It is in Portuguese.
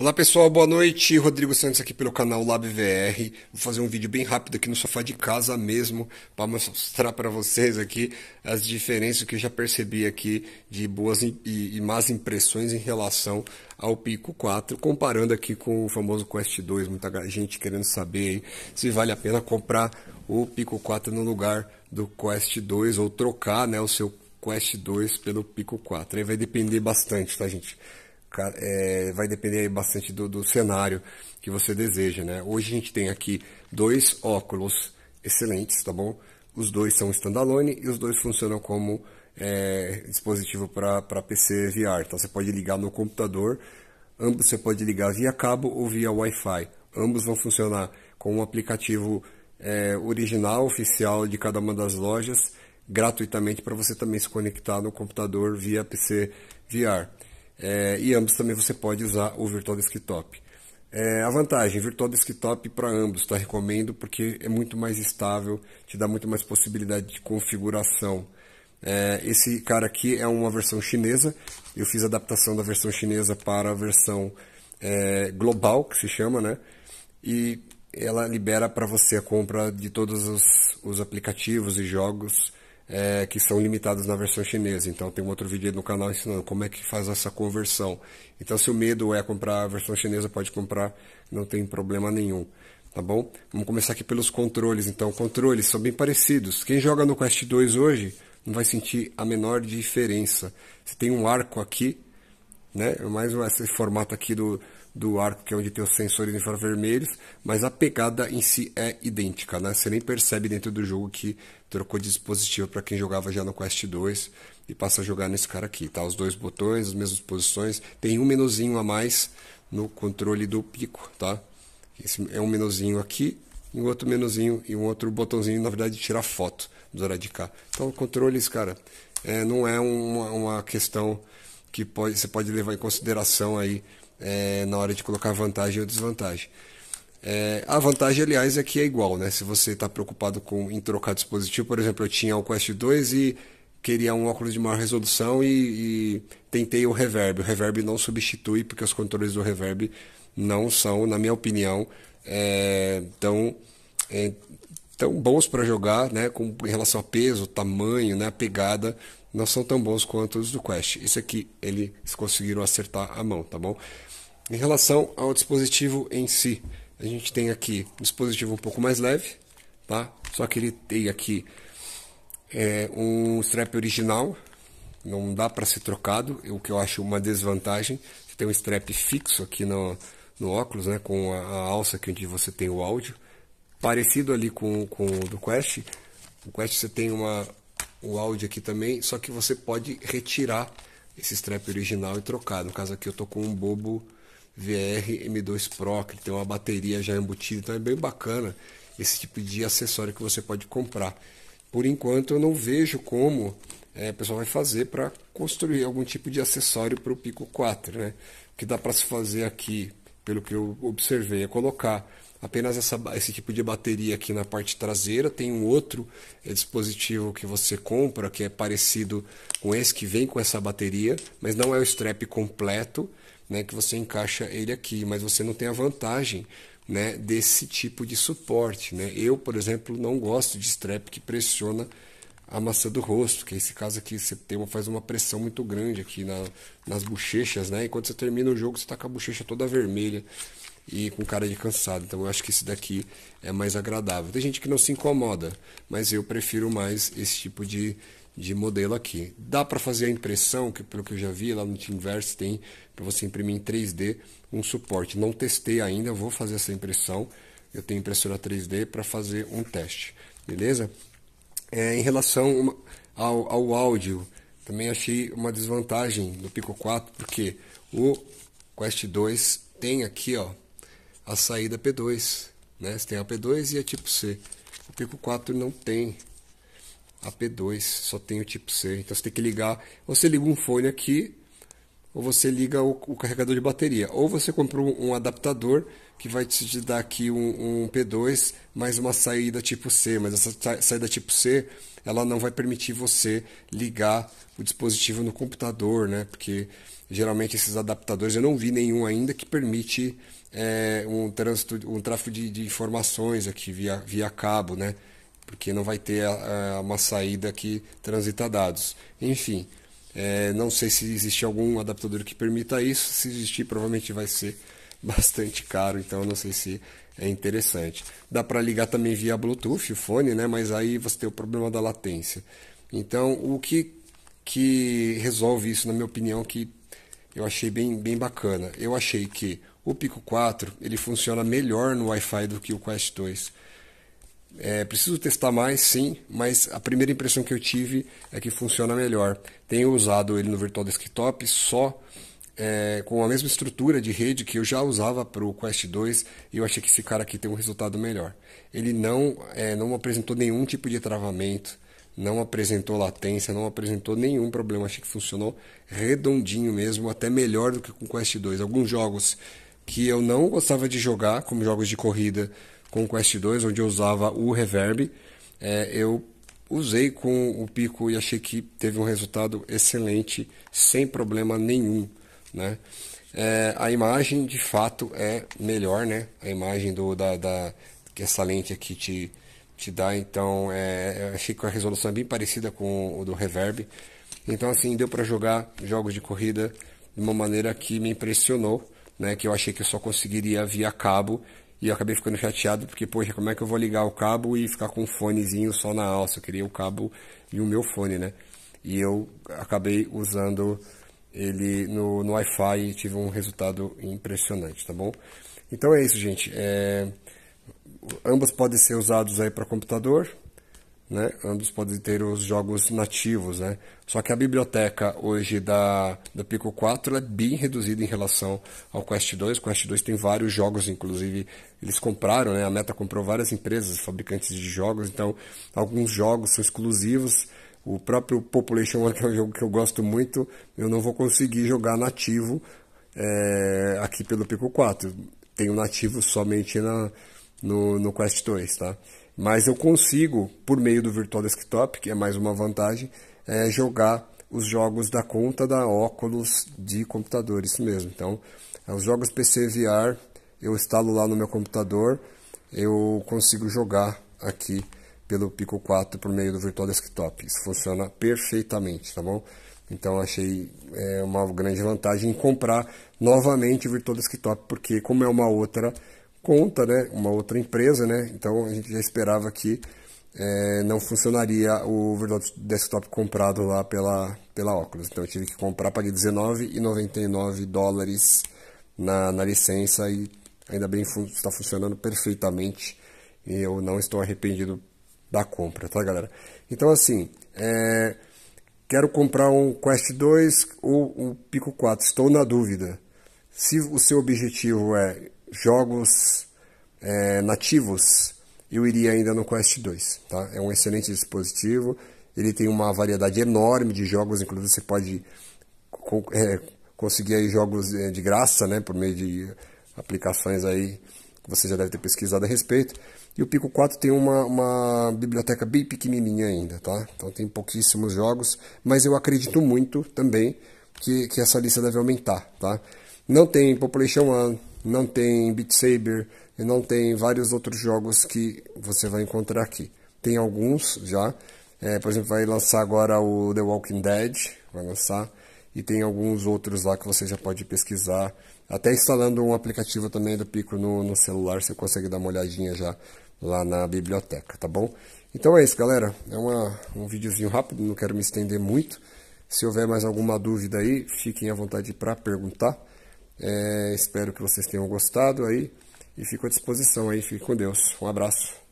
Olá pessoal, boa noite. Rodrigo Santos aqui pelo canal LabVR. Vou fazer um vídeo bem rápido aqui no sofá de casa mesmo para mostrar para vocês aqui as diferenças que eu já percebi aqui de boas e, más impressões em relação ao Pico 4, comparando aqui com o famoso Quest 2. Muita gente querendo saber aí se vale a pena comprar o Pico 4 no lugar do Quest 2 ou trocar, né, o seu Quest 2 pelo Pico 4. Aí vai depender bastante, tá, gente? é, vai depender bastante do, do cenário que você deseja, né? Hoje a gente tem aqui dois óculos excelentes, tá bom? Os dois são standalone e os dois funcionam como é, dispositivo para PC VR. Então você pode ligar no computador, ambos você pode ligar via cabo ou via Wi-Fi. Ambos vão funcionar com um aplicativo é, original, oficial de cada uma das lojas, gratuitamente para você também se conectar no computador via PC VR é, e ambos também você pode usar o Virtual Desktop. É, a vantagem, Virtual Desktop para ambos, tá? Recomendo porque é muito mais estável, te dá muito mais possibilidade de configuração. É, esse cara aqui é uma versão chinesa, eu fiz a adaptação da versão chinesa para a versão é, global, que se chama, né? E ela libera para você a compra de todos os, os aplicativos e jogos é, que são limitadas na versão chinesa. Então tem um outro vídeo no canal ensinando como é que faz essa conversão. Então se o medo é comprar a versão chinesa, pode comprar, não tem problema nenhum. Tá bom? Vamos começar aqui pelos controles. Então, controles são bem parecidos. Quem joga no Quest 2 hoje não vai sentir a menor diferença. Você tem um arco aqui né? É mais esse formato aqui do, do arco, que é onde tem os sensores infravermelhos, mas a pegada em si é idêntica, né? Você nem percebe dentro do jogo que trocou de dispositivo para quem jogava já no Quest 2 e passa a jogar nesse cara aqui, tá? Os dois botões, as mesmas posições, tem um menuzinho a mais no controle do pico, tá? Esse é um menuzinho aqui, e um outro menuzinho e um outro botãozinho, na verdade, de tirar foto do lado de cá. Então, controles, cara, é, não é uma, uma questão que pode, você pode levar em consideração aí é, na hora de colocar vantagem ou desvantagem. É, a vantagem, aliás, é que é igual, né? Se você está preocupado com, em trocar dispositivo, por exemplo, eu tinha o Quest 2 e queria um óculos de maior resolução e, e tentei o Reverb. O Reverb não substitui, porque os controles do Reverb não são, na minha opinião, é, tão é, tão bons para jogar, né, com em relação a peso, tamanho, né, a pegada, não são tão bons quanto os do Quest. Isso aqui é eles conseguiram acertar a mão, tá bom? Em relação ao dispositivo em si, a gente tem aqui um dispositivo um pouco mais leve, tá? Só que ele tem aqui é, um strap original, não dá para ser trocado, o que eu acho uma desvantagem. Você tem um strap fixo aqui no, no óculos, né, com a, a alça aqui onde você tem o áudio parecido ali com, com o do Quest. O Quest você tem uma, o áudio aqui também, só que você pode retirar esse strap original e trocar. No caso aqui eu tô com um Bobo VR M2 Pro, que tem uma bateria já embutida, então é bem bacana esse tipo de acessório que você pode comprar. Por enquanto eu não vejo como é, o pessoal vai fazer para construir algum tipo de acessório para o Pico 4, né? O que dá para se fazer aqui, pelo que eu observei, é colocar apenas essa, esse tipo de bateria aqui na parte traseira. Tem um outro é, dispositivo que você compra que é parecido com esse, que vem com essa bateria, mas não é o strap completo, né, que você encaixa ele aqui, mas você não tem a vantagem né, desse tipo de suporte. Né? Eu, por exemplo, não gosto de strap que pressiona a maçã do rosto, que nesse é caso aqui você tem uma, faz uma pressão muito grande aqui na, nas bochechas, né? E quando você termina o jogo, você está com a bochecha toda vermelha e com cara de cansado. Então eu acho que esse daqui é mais agradável. Tem gente que não se incomoda, mas eu prefiro mais esse tipo de, de modelo aqui. Dá para fazer a impressão, que pelo que eu já vi lá no Teamverse tem para você imprimir em 3D um suporte. Não testei ainda, vou fazer essa impressão. Eu tenho impressora 3D para fazer um teste, beleza? É, em relação ao, ao áudio, também achei uma desvantagem do Pico 4, porque o Quest 2 tem aqui, ó, a saída é P2. Né? Você tem a P2 e a tipo C. O Pico 4 não tem a P2, só tem o tipo C. Então você tem que ligar, ou você liga um fone aqui, ou você liga o, o carregador de bateria. Ou você compra um, um adaptador que vai te dar aqui um, um, P2 mais uma saída tipo C, mas essa saída tipo C ela não vai permitir você ligar o dispositivo no computador, né? Porque geralmente esses adaptadores, eu não vi nenhum ainda que permite é, um, trânsito, um tráfego de, de, informações aqui via, via cabo, né? porque não vai ter a, é, a, uma saída que transita dados. Enfim, é, não sei se existe algum adaptador que permita isso, se existir provavelmente vai ser bastante caro, então não sei se é interessante. Dá para ligar também via Bluetooth o fone, né? mas aí você tem o problema da latência. Então, o que, que resolve isso, na minha opinião, que eu achei bem, bem bacana. Eu achei que o Pico 4 ele funciona melhor no Wi-Fi do que o Quest 2. É, preciso testar mais, sim, mas a primeira impressão que eu tive é que funciona melhor. Tenho usado ele no Virtual Desktop só é, com a mesma estrutura de rede que eu já usava para o Quest 2 e eu achei que esse cara aqui tem um resultado melhor. Ele não, é, não apresentou nenhum tipo de travamento não apresentou latência, não apresentou nenhum problema. Achei que funcionou redondinho mesmo, até melhor do que com o Quest 2. Alguns jogos que eu não gostava de jogar, como jogos de corrida com o Quest 2, onde eu usava o reverb, é, eu usei com o Pico e achei que teve um resultado excelente, sem problema nenhum, né? É, a imagem de fato é melhor, né? A imagem do da, da que essa lente aqui te te dá. Então, é, achei que a resolução é bem parecida com o do Reverb. Então, assim, deu para jogar jogos de corrida de uma maneira que me impressionou, né? Que eu achei que eu só conseguiria via cabo. E eu acabei ficando chateado porque, poxa, como é que eu vou ligar o cabo e ficar com um fonezinho só na alça? Eu queria o cabo e o meu fone, né? E eu acabei usando ele no, no Wi-Fi e tive um resultado impressionante, tá bom? Então é isso, gente. É ambos podem ser usados aí para computador, né? Ambos podem ter os jogos nativos, né? Só que a biblioteca hoje da, do Pico 4 é bem reduzida em relação ao Quest 2. O Quest 2 tem vários jogos, inclusive eles compraram, né? A Meta comprou várias empresas, fabricantes de jogos, então alguns jogos são exclusivos. O próprio Population One, que é um jogo que eu gosto muito, eu não vou conseguir jogar nativo é, aqui pelo Pico 4. Tenho nativo somente na, no, no Quest 2, tá? Mas eu consigo, por meio do Virtual Desktop, que é mais uma vantagem, é jogar os jogos da conta da óculos de computador, isso mesmo. Então, é, os jogos PC VR, eu instalo lá no meu computador, eu consigo jogar aqui pelo Pico 4 por meio do Virtual Desktop. Isso funciona perfeitamente, tá bom? Então achei é, uma grande vantagem comprar novamente o Virtual Desktop, porque como é uma outra conta, né, uma outra empresa, né, então a gente já esperava que é, não funcionaria o Overlord Desktop comprado lá pela, pela Oculus. Então eu tive que comprar, paguei $19,99 dólares na, na licença e ainda bem está funcionando perfeitamente e eu não estou arrependido da compra, tá galera? Então assim, é, quero comprar um Quest 2 ou um Pico 4, estou na dúvida. Se o seu objetivo é jogos é, nativos, eu iria ainda no Quest 2. Tá? É um excelente dispositivo, ele tem uma variedade enorme de jogos, inclusive você pode é, conseguir aí jogos é, de graça né, por meio de aplicações aí que você já deve ter pesquisado a respeito. E o Pico 4 tem uma, uma biblioteca bem pequenininha ainda, tá? Então tem pouquíssimos jogos, mas eu acredito muito também que, que essa lista deve aumentar, tá? Não tem Population One, não tem Beat Saber, e não tem vários outros jogos que você vai encontrar aqui. Tem alguns já, é, por exemplo, vai lançar agora o The Walking Dead, vai lançar, e tem alguns outros lá que você já pode pesquisar. Até instalando um aplicativo também do Pico no, no celular, você consegue dar uma olhadinha já lá na biblioteca, tá bom? Então é isso, galera. É uma, um videozinho rápido, não quero me estender muito. Se houver mais alguma dúvida aí, fiquem à vontade para perguntar. É, espero que vocês tenham gostado aí e fico à disposição aí. Fique com Deus. Um abraço.